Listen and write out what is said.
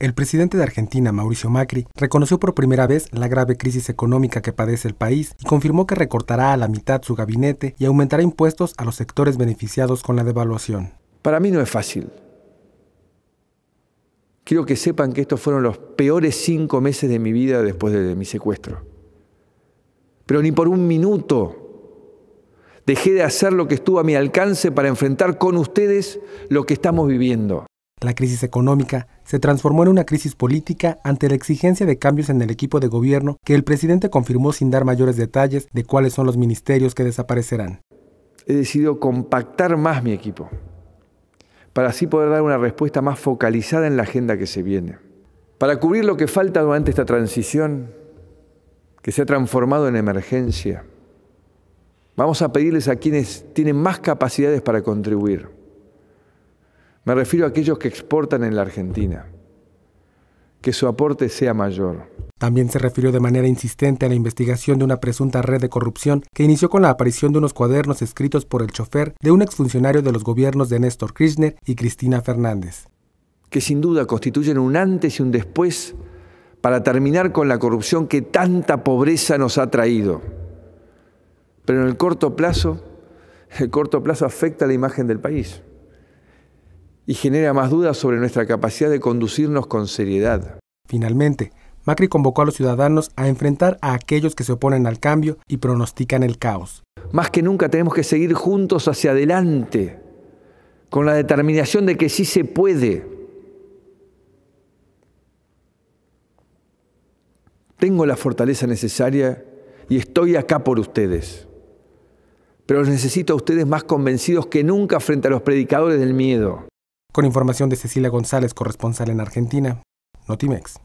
El presidente de Argentina, Mauricio Macri, reconoció por primera vez la grave crisis económica que padece el país y confirmó que recortará a la mitad su gabinete y aumentará impuestos a los sectores beneficiados con la devaluación. Para mí no es fácil. Quiero que sepan que estos fueron los peores cinco meses de mi vida después de mi secuestro. Pero ni por un minuto dejé de hacer lo que estuvo a mi alcance para enfrentar con ustedes lo que estamos viviendo. La crisis económica se transformó en una crisis política ante la exigencia de cambios en el equipo de gobierno que el presidente confirmó sin dar mayores detalles de cuáles son los ministerios que desaparecerán. He decidido compactar más mi equipo para así poder dar una respuesta más focalizada en la agenda que se viene. Para cubrir lo que falta durante esta transición que se ha transformado en emergencia, vamos a pedirles a quienes tienen más capacidades para contribuir me refiero a aquellos que exportan en la Argentina. Que su aporte sea mayor. También se refirió de manera insistente a la investigación de una presunta red de corrupción que inició con la aparición de unos cuadernos escritos por el chofer de un exfuncionario de los gobiernos de Néstor Kirchner y Cristina Fernández. Que sin duda constituyen un antes y un después para terminar con la corrupción que tanta pobreza nos ha traído. Pero en el corto plazo, el corto plazo afecta la imagen del país y genera más dudas sobre nuestra capacidad de conducirnos con seriedad. Finalmente, Macri convocó a los ciudadanos a enfrentar a aquellos que se oponen al cambio y pronostican el caos. Más que nunca tenemos que seguir juntos hacia adelante, con la determinación de que sí se puede. Tengo la fortaleza necesaria y estoy acá por ustedes. Pero necesito a ustedes más convencidos que nunca frente a los predicadores del miedo. Con información de Cecilia González, corresponsal en Argentina, Notimex.